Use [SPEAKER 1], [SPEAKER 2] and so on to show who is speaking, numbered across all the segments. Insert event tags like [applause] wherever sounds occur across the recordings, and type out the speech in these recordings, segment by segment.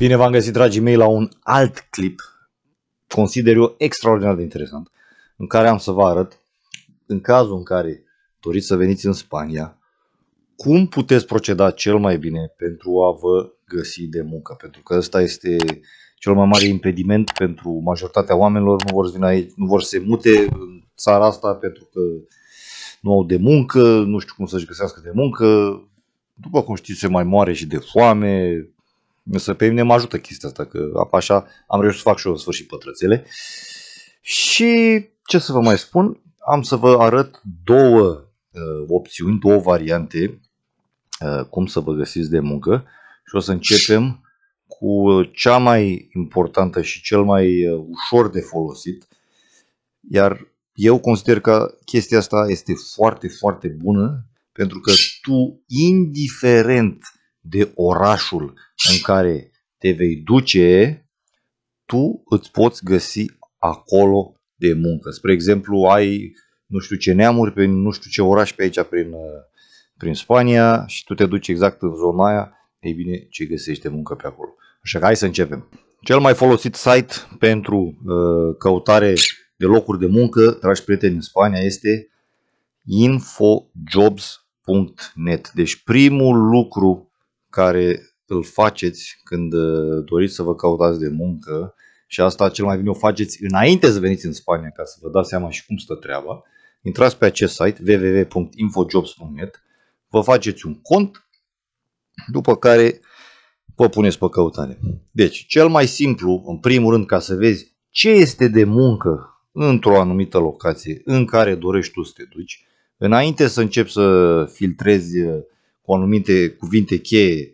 [SPEAKER 1] Bine v-am găsit, dragii mei, la un alt clip, consider eu extraordinar de interesant, în care am să vă arăt, în cazul în care doriți să veniți în Spania, cum puteți proceda cel mai bine pentru a vă găsi de muncă, pentru că ăsta este cel mai mare impediment pentru majoritatea oamenilor, nu vor vin aici, nu vor să se mute în țara asta pentru că nu au de muncă, nu știu cum să-și găsească de muncă, după cum știți se mai moare și de foame, Însă pe mine mă ajută chestia asta, că așa am reușit să fac și eu în sfârșit pătrățele. Și ce să vă mai spun, am să vă arăt două uh, opțiuni, două variante uh, cum să vă găsiți de muncă și o să începem cu cea mai importantă și cel mai uh, ușor de folosit, iar eu consider că chestia asta este foarte, foarte bună pentru că tu, indiferent uh, de orașul în care te vei duce, tu îți poți găsi acolo de muncă. Spre exemplu, ai nu știu ce neamuri, prin nu știu ce oraș pe aici, prin, uh, prin Spania și tu te duci exact în zona aia, ei bine, ce găsești de muncă pe acolo. Așa că hai să începem. Cel mai folosit site pentru uh, căutare de locuri de muncă, dragi prieteni, în Spania este infojobs.net. Deci primul lucru care îl faceți când uh, doriți să vă căutați de muncă și asta cel mai bine o faceți înainte să veniți în Spania ca să vă dați seama și cum stă treaba. Intrați pe acest site www.infojobs.net, vă faceți un cont, după care vă puneți pe căutare. Deci, cel mai simplu, în primul rând, ca să vezi ce este de muncă într-o anumită locație în care dorești tu să te duci, înainte să începi să filtrezi uh, cu anumite cuvinte cheie,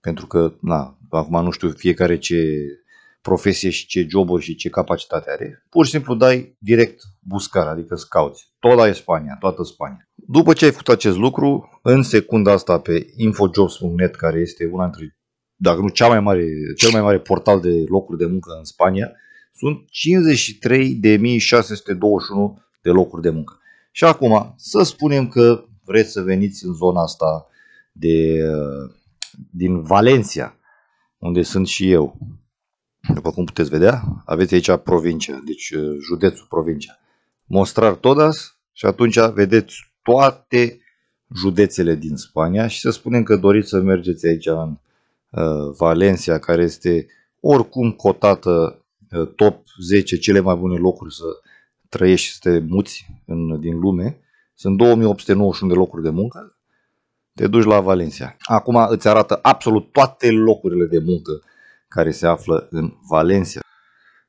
[SPEAKER 1] pentru că, na, acum nu știu fiecare ce profesie și ce joburi și ce capacitate are. Pur și simplu dai direct buscar, adică scauți. toată Spania, toată Spania. După ce ai făcut acest lucru, în secunda asta pe infojobs.net, care este una dintre, dacă nu cea mai mare, cel mai mare portal de locuri de muncă în Spania, sunt 53.621 de locuri de muncă. Și acum, să spunem că vreți să veniți în zona asta de, din Valencia, unde sunt și eu. După cum puteți vedea, aveți aici provincia, deci uh, județul provincia. Mostrar Todas și atunci vedeți toate județele din Spania și să spunem că doriți să mergeți aici în uh, Valencia, care este oricum cotată uh, top 10 cele mai bune locuri să trăiești și să te muți în, din lume. Sunt 2891 de locuri de muncă, te duci la Valencia. Acum îți arată absolut toate locurile de muncă care se află în Valencia.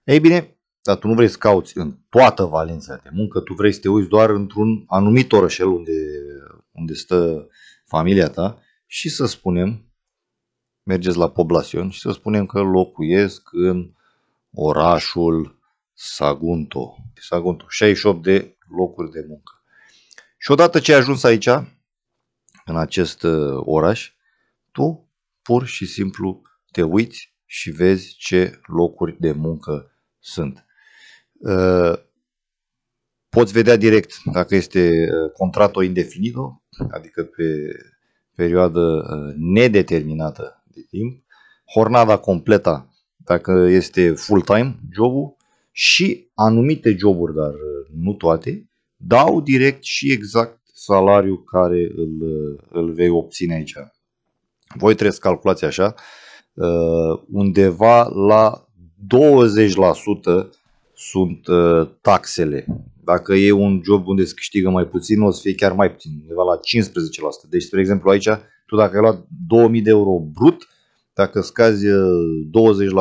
[SPEAKER 1] Ei bine, dar tu nu vrei să cauți în toată Valencia de muncă, tu vrei să te uiți doar într-un anumit orășel unde, unde stă familia ta și să spunem, mergeți la Poblacion și să spunem că locuiesc în orașul Sagunto. Sagunto, 68 de locuri de muncă. Și odată ce ai ajuns aici, în acest uh, oraș, tu pur și simplu te uiți și vezi ce locuri de muncă sunt. Uh, poți vedea direct dacă este uh, contractul indefinido, adică pe perioadă nedeterminată de timp, hornada completă dacă este full-time jobul și anumite joburi, dar nu toate, dau direct și exact salariu care îl, îl vei obține aici. Voi trebuie să calculați așa, uh, undeva la 20% sunt uh, taxele. Dacă e un job unde se câștigă mai puțin, o să fie chiar mai puțin, undeva la 15%. Deci, spre exemplu, aici, tu dacă ai luat 2000 de euro brut, dacă scazi 20%, uh,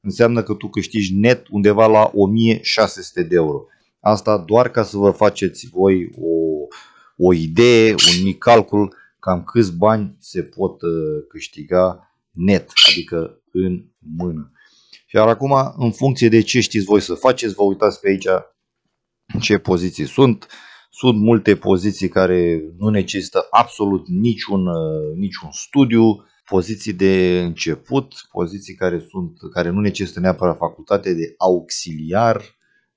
[SPEAKER 1] înseamnă că tu câștigi net undeva la 1600 de euro. Asta doar ca să vă faceți voi o o idee, un mic calcul, cam câți bani se pot uh, câștiga net, adică în mână. Iar acum, în funcție de ce știți voi să faceți, vă uitați pe aici ce poziții sunt. Sunt multe poziții care nu necesită absolut niciun, uh, niciun studiu, poziții de început, poziții care, sunt, care nu necesită neapărat facultate de auxiliar,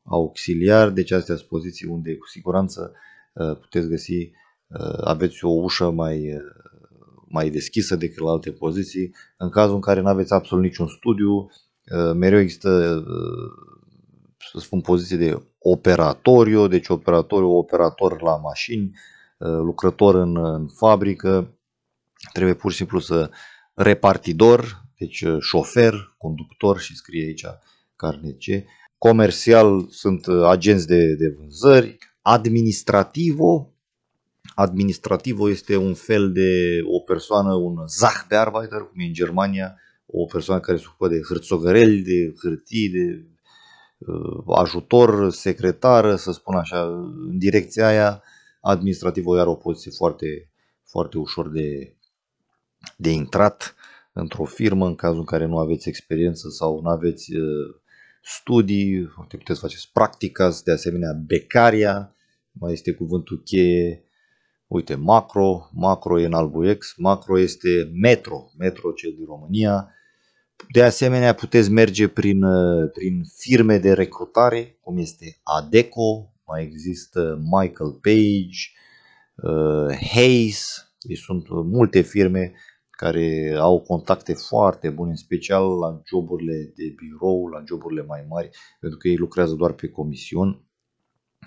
[SPEAKER 1] auxiliar, deci astea sunt poziții unde cu siguranță Eh, puteți găsi, eh, aveți o ușă mai, eh, mai deschisă decât la alte poziții. În cazul în care nu aveți absolut niciun studiu, mereu există să spun poziții de operatoriu, deci operatoriu, operator la mașini, lucrător în, în fabrică, trebuie pur și simplu să repartidor, deci șofer, conductor și scrie aici carnece. Comercial sunt agenți de, de vânzări, administrativo. Administrativo este un fel de o persoană, un Sachbearbeiter, cum e în Germania, o persoană care se ocupă de hârțogăreli, de hârtii, de uh, ajutor, secretar, să spun așa, în direcția aia. administrativo iar o poziție foarte, foarte ușor de, de intrat într-o firmă în cazul în care nu aveți experiență sau nu aveți uh, studii, puteți face practica, de asemenea becaria, mai este cuvântul cheie, uite, macro, macro e în albuex, macro este metro, metro cel din România. De asemenea, puteți merge prin, uh, prin firme de recrutare, cum este Adeco, mai există Michael Page, uh, Hayes, deci sunt uh, multe firme care au contacte foarte bune, în special la joburile de birou, la joburile mai mari, pentru că ei lucrează doar pe comisiuni.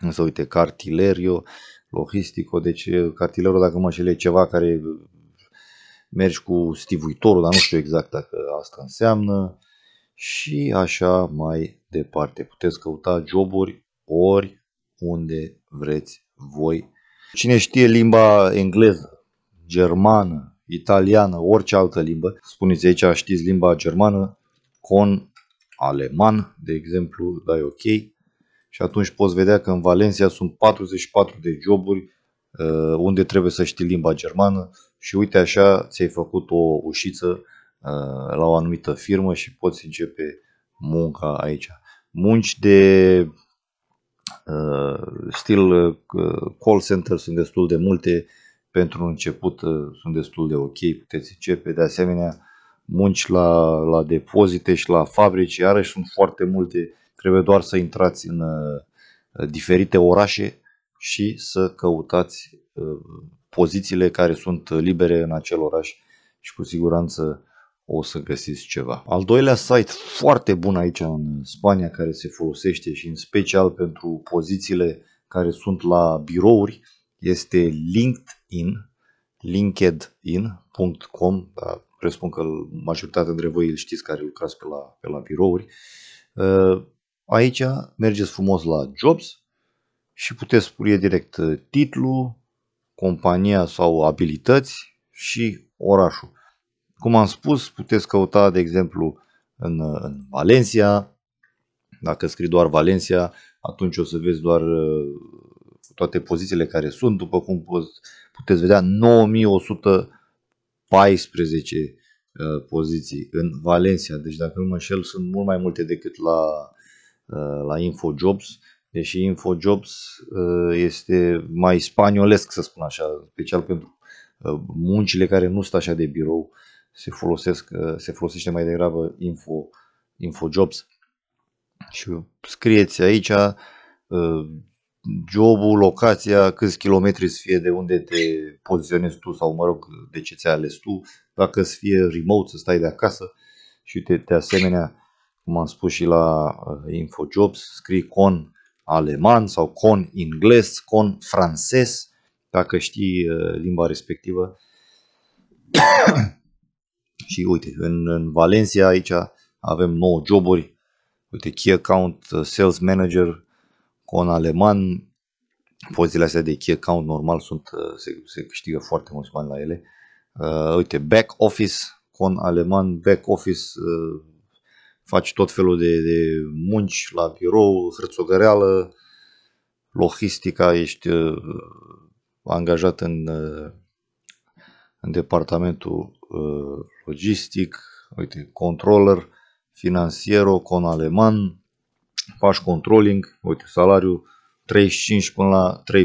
[SPEAKER 1] Însă, uite, Cartilerio, logistico, deci Cartilerio, dacă mă șel, e ceva care mergi cu stivuitorul, dar nu știu exact dacă asta înseamnă și așa mai departe. Puteți căuta joburi ori unde vreți voi. Cine știe limba engleză, germană, italiană, orice altă limbă, spuneți aici, știți limba germană, con aleman, de exemplu, dai ok și atunci poți vedea că în Valencia sunt 44 de joburi uh, unde trebuie să știi limba germană și uite așa ți-ai făcut o ușiță uh, la o anumită firmă și poți începe munca aici. Munci de uh, stil call center sunt destul de multe, pentru început sunt destul de ok, puteți începe, de asemenea munci la, la depozite și la fabrici, iarăși sunt foarte multe Trebuie doar să intrați în uh, diferite orașe și să căutați uh, pozițiile care sunt libere în acel oraș și cu siguranță o să găsiți ceva. Al doilea site foarte bun aici în Spania care se folosește și în special pentru pozițiile care sunt la birouri este LinkedIn, linkedin.com, da, presupun că majoritatea dintre voi îl știți care lucrați pe la, pe la birouri. Uh, Aici mergeți frumos la Jobs și puteți spune direct uh, titlul, compania sau abilități și orașul. Cum am spus, puteți căuta, de exemplu, în, uh, în Valencia. Dacă scrii doar Valencia, atunci o să vezi doar uh, toate pozițiile care sunt, după cum puteți vedea, 9114 poziții în Valencia. Deci, dacă nu mă înșel, sunt mult mai multe decât la Uh, la InfoJobs, deși InfoJobs uh, este mai spaniolesc, să spun așa, special pentru uh, muncile care nu sunt așa de birou, se, folosesc, se folosește mai degrabă info, InfoJobs. Și scrieți aici jobul, locația, câți kilometri să fie de unde te poziționezi tu sau, mă rog, de ce ți-ai ales tu, dacă să fie remote, să stai de acasă și uite, de asemenea, cum am spus și la uh, InfoJobs, scrii con aleman sau con ingles, con francez, dacă știi uh, limba respectivă. [coughs] și uite, în, în Valencia aici avem 9 joburi, uite, key account, uh, sales manager, con aleman, pozițiile astea de key account normal sunt, se, se câștigă foarte mulți bani la ele. Uh, uite, back office, con aleman, back office, uh, faci tot felul de, de munci la birou, hrățogăreală, logistica, ești uh, angajat în, uh, în departamentul uh, logistic, uite, controller, financiero, con aleman, faci controlling, uite, salariu 35 până la 38.000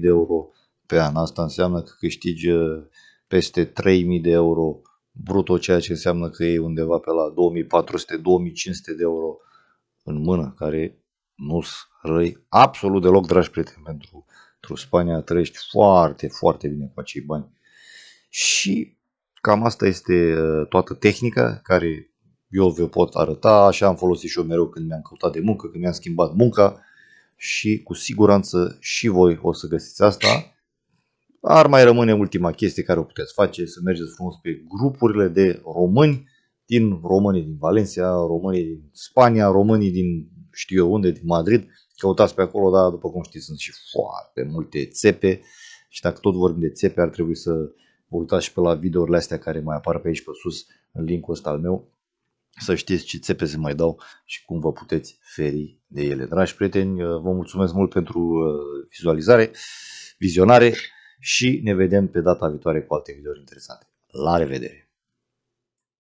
[SPEAKER 1] de euro pe an. Asta înseamnă că câștigi uh, peste 3.000 de euro bruto, ceea ce înseamnă că e undeva pe la 2400-2500 de euro în mână, care nu sunt răi absolut deloc, dragi prieteni, pentru, pentru Spania trăiești foarte, foarte bine cu acei bani. Și cam asta este uh, toată tehnica care eu vă pot arăta, așa am folosit și eu mereu când mi-am căutat de muncă, când mi-am schimbat munca și cu siguranță și voi o să găsiți asta ar mai rămâne ultima chestie care o puteți face, să mergeți frumos pe grupurile de români din românii din Valencia, românii din Spania, românii din știu eu unde, din Madrid. Căutați pe acolo, dar după cum știți sunt și foarte multe țepe și dacă tot vorbim de țepe ar trebui să vă uitați și pe la videourile astea care mai apar pe aici pe sus în linkul ăsta al meu să știți ce țepe se mai dau și cum vă puteți feri de ele. Dragi prieteni, vă mulțumesc mult pentru uh, vizualizare, vizionare și ne vedem pe data viitoare cu alte videouri interesante. La revedere!